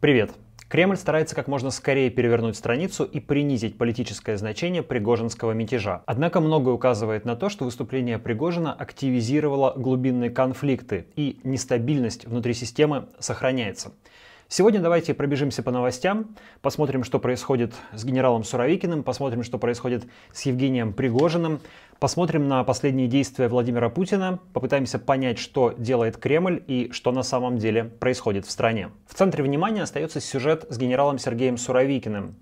Привет! Кремль старается как можно скорее перевернуть страницу и принизить политическое значение пригожинского мятежа. Однако многое указывает на то, что выступление Пригожина активизировало глубинные конфликты и нестабильность внутри системы сохраняется. Сегодня давайте пробежимся по новостям, посмотрим, что происходит с генералом Суровикиным, посмотрим, что происходит с Евгением Пригожиным, посмотрим на последние действия Владимира Путина, попытаемся понять, что делает Кремль и что на самом деле происходит в стране. В центре внимания остается сюжет с генералом Сергеем Суровикиным.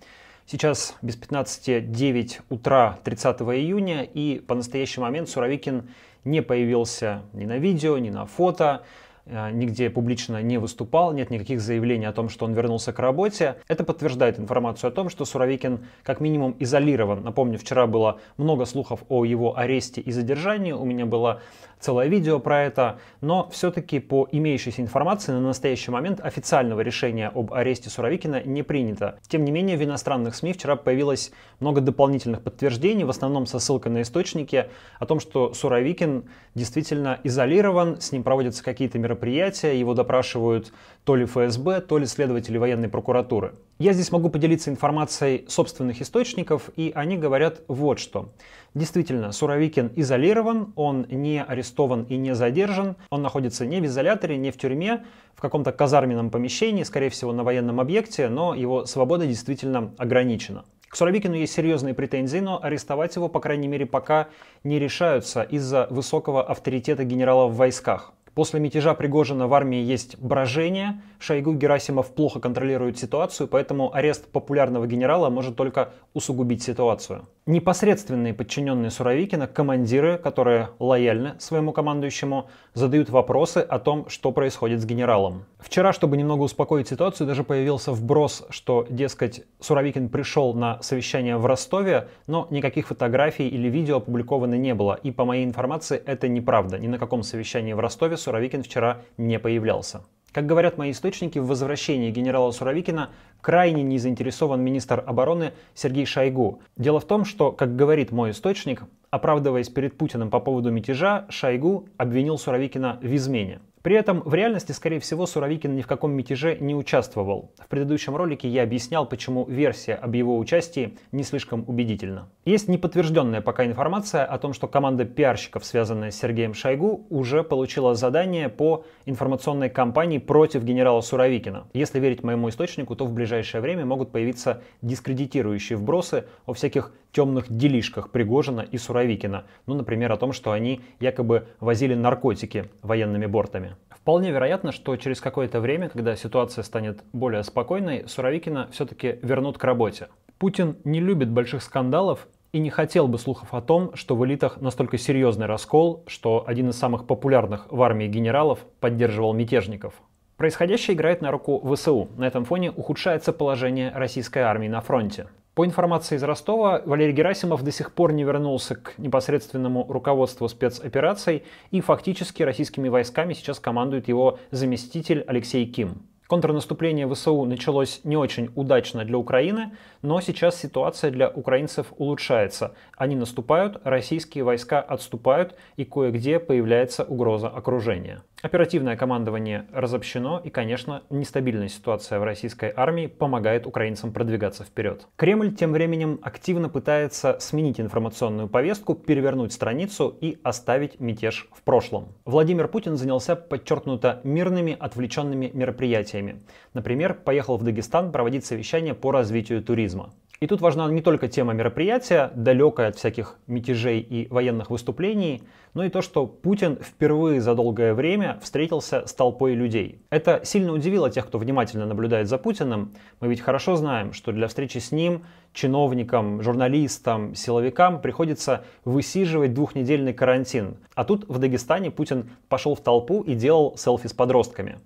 Сейчас без 15.09 утра 30 июня, и по настоящий момент Суровикин не появился ни на видео, ни на фото. Э, нигде публично не выступал, нет никаких заявлений о том, что он вернулся к работе. Это подтверждает информацию о том, что Суровикин как минимум изолирован. Напомню, вчера было много слухов о его аресте и задержании, у меня было целое видео про это, но все-таки по имеющейся информации на настоящий момент официального решения об аресте Суровикина не принято. Тем не менее, в иностранных СМИ вчера появилось много дополнительных подтверждений, в основном со ссылкой на источники, о том, что Суровикин действительно изолирован, с ним проводятся какие-то мероприятия, мероприятие, его допрашивают то ли ФСБ, то ли следователи военной прокуратуры. Я здесь могу поделиться информацией собственных источников, и они говорят вот что. Действительно, Суровикин изолирован, он не арестован и не задержан, он находится не в изоляторе, не в тюрьме, в каком-то казарменном помещении, скорее всего, на военном объекте, но его свобода действительно ограничена. К Суровикину есть серьезные претензии, но арестовать его, по крайней мере, пока не решаются из-за высокого авторитета генерала в войсках. После мятежа Пригожина в армии есть брожение, Шойгу Герасимов плохо контролирует ситуацию, поэтому арест популярного генерала может только усугубить ситуацию. Непосредственные подчиненные Суровикина, командиры, которые лояльны своему командующему, задают вопросы о том, что происходит с генералом. Вчера, чтобы немного успокоить ситуацию, даже появился вброс, что, дескать, Суровикин пришел на совещание в Ростове, но никаких фотографий или видео опубликовано не было, и по моей информации это неправда. Ни на каком совещании в Ростове Суровикин вчера не появлялся. Как говорят мои источники, в возвращении генерала Суровикина крайне не заинтересован министр обороны Сергей Шойгу. Дело в том, что, как говорит мой источник, оправдываясь перед Путиным по поводу мятежа, Шойгу обвинил Суровикина в измене. При этом в реальности, скорее всего, Суровикин ни в каком мятеже не участвовал. В предыдущем ролике я объяснял, почему версия об его участии не слишком убедительна. Есть неподтвержденная пока информация о том, что команда пиарщиков, связанная с Сергеем Шойгу, уже получила задание по информационной кампании против генерала Суровикина. Если верить моему источнику, то в ближайшее время могут появиться дискредитирующие вбросы о всяких темных делишках Пригожина и Суровикина. Ну, например, о том, что они якобы возили наркотики военными бортами проблемами. Вполне вероятно, что через какое-то время, когда ситуация станет более спокойной, Суровикина все-таки вернут к работе. Путин не любит больших скандалов и не хотел бы слухов о том, что в элитах настолько серьезный раскол, что один из самых популярных в армии генералов поддерживал мятежников. Происходящее играет на руку ВСУ. На этом фоне ухудшается положение российской армии на фронте. По информации из Ростова, Валерий Герасимов до сих пор не вернулся к непосредственному руководству спецопераций, и фактически российскими войсками сейчас командует его заместитель Алексей Ким. Контрнаступление ВСУ началось не очень удачно для Украины, но сейчас ситуация для украинцев улучшается. Они наступают, российские войска отступают и кое-где появляется угроза окружения. Оперативное командование разобщено и, конечно, нестабильная ситуация в российской армии помогает украинцам продвигаться вперед. Кремль тем временем активно пытается сменить информационную повестку, перевернуть страницу и оставить мятеж в прошлом. Владимир Путин занялся подчеркнуто мирными отвлеченными мероприятиями теме. Например, поехал в Дагестан проводить совещание по развитию туризма. И тут важна не только тема мероприятия, далекая от всяких мятежей и военных выступлений, но и то, что Путин впервые за долгое время встретился с толпой людей. Это сильно удивило тех, кто внимательно наблюдает за Путиным. Мы ведь хорошо знаем, что для встречи с ним чиновникам, журналистам, силовикам приходится высиживать двухнедельный карантин. А тут в Дагестане Путин пошел в толпу и делал селфи с подростками.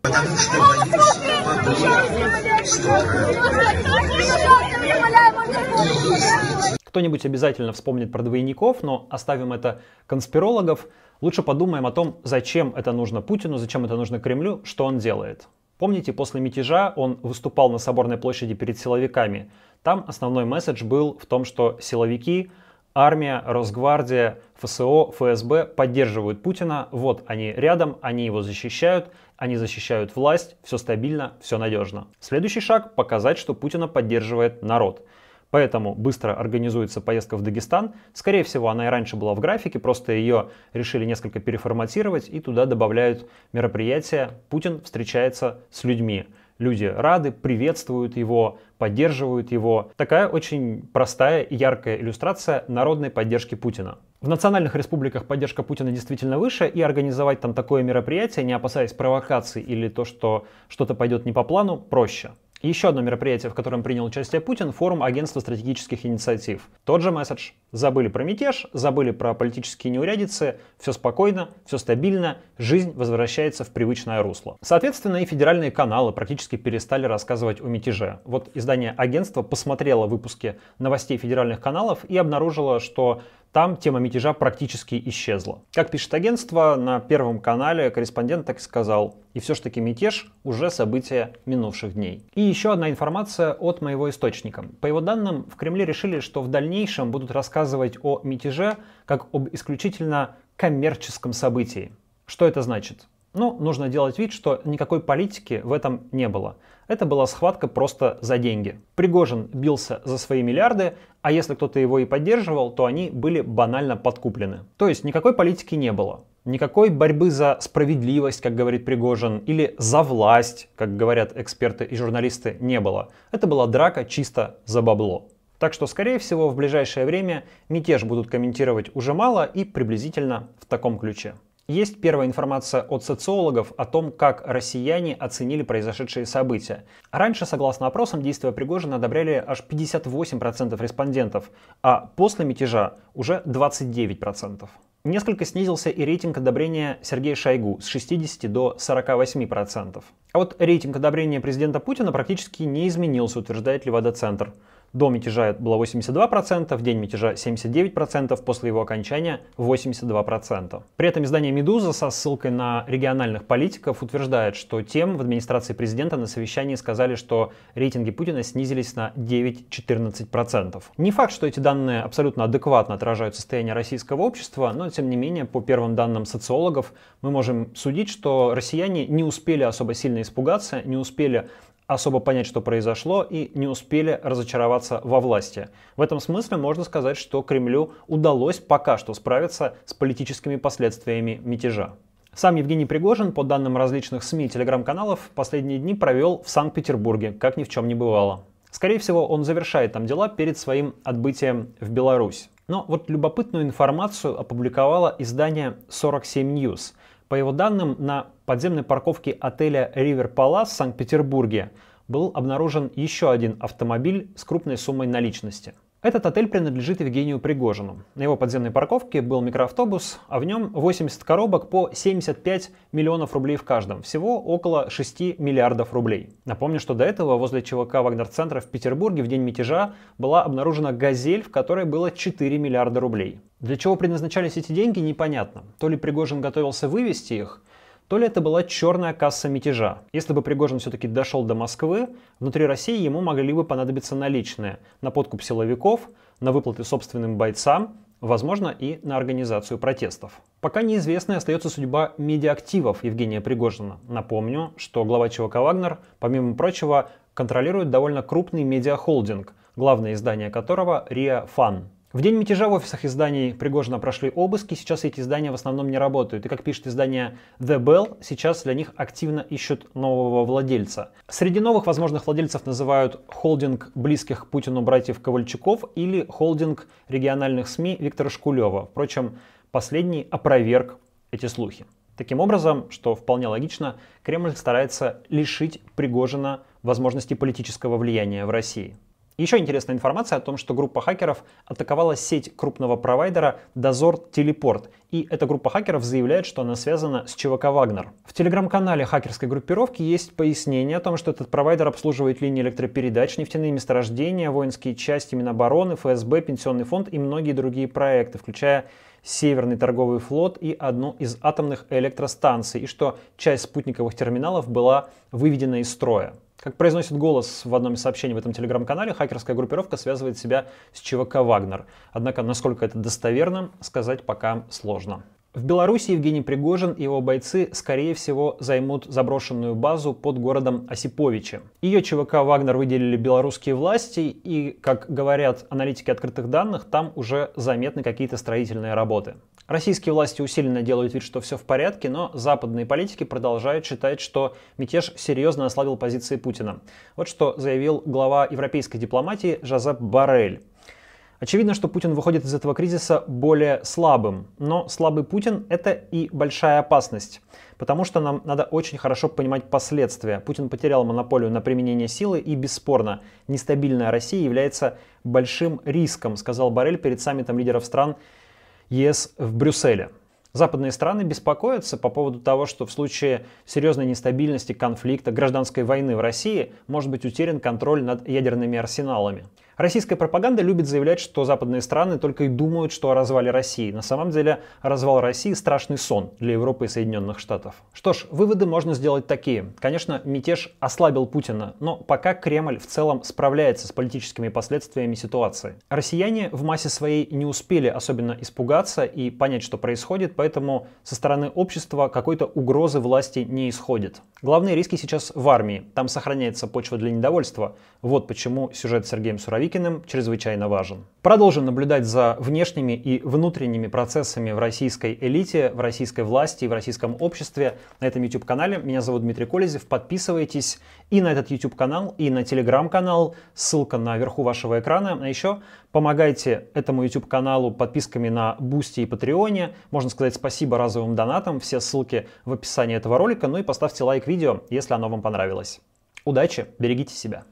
Кто-нибудь обязательно вспомнит про двойников, но оставим это конспирологов. Лучше подумаем о том, зачем это нужно Путину, зачем это нужно Кремлю, что он делает. Помните, после мятежа он выступал на Соборной площади перед силовиками, там основной месседж был в том, что силовики, армия, Росгвардия, ФСО, ФСБ поддерживают Путина, вот они рядом, они его защищают, они защищают власть, все стабильно, все надежно. Следующий шаг – показать, что Путина поддерживает народ. Поэтому быстро организуется поездка в Дагестан. Скорее всего, она и раньше была в графике, просто ее решили несколько переформатировать и туда добавляют мероприятия «Путин встречается с людьми». Люди рады, приветствуют его, поддерживают его. Такая очень простая и яркая иллюстрация народной поддержки Путина. В национальных республиках поддержка Путина действительно выше, и организовать там такое мероприятие, не опасаясь провокаций или то, что что-то пойдет не по плану, проще. Еще одно мероприятие, в котором принял участие Путин, форум агентства стратегических инициатив. Тот же месседж. Забыли про мятеж, забыли про политические неурядицы, все спокойно, все стабильно, жизнь возвращается в привычное русло. Соответственно, и федеральные каналы практически перестали рассказывать о мятеже. Вот издание агентства посмотрело выпуски новостей федеральных каналов и обнаружило, что там тема мятежа практически исчезла. Как пишет агентство, на Первом канале корреспондент так и сказал, и все-таки мятеж уже событие минувших дней. И еще одна информация от моего источника. По его данным, в Кремле решили, что в дальнейшем будут рассказывать о мятеже как об исключительно коммерческом событии. Что это значит? Но ну, нужно делать вид, что никакой политики в этом не было. Это была схватка просто за деньги. Пригожин бился за свои миллиарды, а если кто-то его и поддерживал, то они были банально подкуплены. То есть никакой политики не было. Никакой борьбы за справедливость, как говорит Пригожин, или за власть, как говорят эксперты и журналисты, не было. Это была драка чисто за бабло. Так что, скорее всего, в ближайшее время мятеж будут комментировать уже мало и приблизительно в таком ключе. Есть первая информация от социологов о том, как россияне оценили произошедшие события. Раньше, согласно опросам, действия Пригожина одобряли аж 58% респондентов, а после мятежа уже 29%. Несколько снизился и рейтинг одобрения Сергея Шойгу с 60 до 48%. А вот рейтинг одобрения президента Путина практически не изменился, утверждает Левада-центр. До мятежа было 82%, в день мятежа 79%, после его окончания 82%. При этом издание «Медуза» со ссылкой на региональных политиков утверждает, что тем в администрации президента на совещании сказали, что рейтинги Путина снизились на 9-14%. Не факт, что эти данные абсолютно адекватно отражают состояние российского общества, но тем не менее, по первым данным социологов, мы можем судить, что россияне не успели особо сильно испугаться, не успели особо понять, что произошло, и не успели разочароваться во власти. В этом смысле можно сказать, что Кремлю удалось пока что справиться с политическими последствиями мятежа. Сам Евгений Пригожин, по данным различных СМИ и телеграм-каналов, последние дни провел в Санкт-Петербурге, как ни в чем не бывало. Скорее всего, он завершает там дела перед своим отбытием в Беларусь. Но вот любопытную информацию опубликовало издание 47 News – по его данным, на подземной парковке отеля River Palace в Санкт-Петербурге был обнаружен еще один автомобиль с крупной суммой наличности – этот отель принадлежит Евгению Пригожину. На его подземной парковке был микроавтобус, а в нем 80 коробок по 75 миллионов рублей в каждом, всего около 6 миллиардов рублей. Напомню, что до этого возле ЧВК Вагнер-центра в Петербурге в день мятежа была обнаружена газель, в которой было 4 миллиарда рублей. Для чего предназначались эти деньги, непонятно. То ли Пригожин готовился вывести их, то ли это была черная касса мятежа. Если бы Пригожин все-таки дошел до Москвы, внутри России ему могли бы понадобиться наличные на подкуп силовиков, на выплаты собственным бойцам, возможно, и на организацию протестов. Пока неизвестной остается судьба медиактивов Евгения Пригожина. Напомню, что глава ЧВК «Вагнер», помимо прочего, контролирует довольно крупный медиахолдинг, главное издание которого «Риа Фан». В день мятежа в офисах изданий Пригожина прошли обыски, сейчас эти издания в основном не работают. И как пишет издание The Bell, сейчас для них активно ищут нового владельца. Среди новых возможных владельцев называют холдинг близких Путину братьев Ковальчуков или холдинг региональных СМИ Виктора Шкулева. Впрочем, последний опроверг эти слухи. Таким образом, что вполне логично, Кремль старается лишить Пригожина возможности политического влияния в России. Еще интересная информация о том, что группа хакеров атаковала сеть крупного провайдера Дозор Телепорт, и эта группа хакеров заявляет, что она связана с ЧВК «Вагнер». В телеграм-канале хакерской группировки есть пояснение о том, что этот провайдер обслуживает линии электропередач, нефтяные месторождения, воинские части Минобороны, ФСБ, Пенсионный фонд и многие другие проекты, включая Северный торговый флот и одну из атомных электростанций, и что часть спутниковых терминалов была выведена из строя. Как произносит голос в одном из сообщений в этом телеграм-канале, хакерская группировка связывает себя с ЧВК «Вагнер». Однако, насколько это достоверно, сказать пока сложно. В Беларуси Евгений Пригожин и его бойцы, скорее всего, займут заброшенную базу под городом Осиповичи. Ее ЧВК «Вагнер» выделили белорусские власти, и, как говорят аналитики открытых данных, там уже заметны какие-то строительные работы. Российские власти усиленно делают вид, что все в порядке, но западные политики продолжают считать, что мятеж серьезно ослабил позиции Путина. Вот что заявил глава европейской дипломатии Жозеп Барель. Очевидно, что Путин выходит из этого кризиса более слабым, но слабый Путин – это и большая опасность, потому что нам надо очень хорошо понимать последствия. Путин потерял монополию на применение силы и, бесспорно, нестабильная Россия является большим риском, сказал Барель перед саммитом лидеров стран ЕС в Брюсселе. Западные страны беспокоятся по поводу того, что в случае серьезной нестабильности, конфликта, гражданской войны в России может быть утерян контроль над ядерными арсеналами. Российская пропаганда любит заявлять, что западные страны только и думают, что о развале России. На самом деле развал России – страшный сон для Европы и Соединенных Штатов. Что ж, выводы можно сделать такие. Конечно, мятеж ослабил Путина, но пока Кремль в целом справляется с политическими последствиями ситуации. Россияне в массе своей не успели особенно испугаться и понять, что происходит, поэтому со стороны общества какой-то угрозы власти не исходит. Главные риски сейчас в армии. Там сохраняется почва для недовольства. Вот почему сюжет с Сергеем Суровикиным чрезвычайно важен. Продолжим наблюдать за внешними и внутренними процессами в российской элите, в российской власти и в российском обществе на этом YouTube-канале. Меня зовут Дмитрий Колезев. Подписывайтесь и на этот YouTube-канал, и на Telegram-канал. Ссылка наверху вашего экрана. А еще помогайте этому YouTube-каналу подписками на Boosty и Patreon. Можно сказать спасибо разовым донатам. Все ссылки в описании этого ролика. Ну и поставьте лайк видео, если оно вам понравилось. Удачи, берегите себя.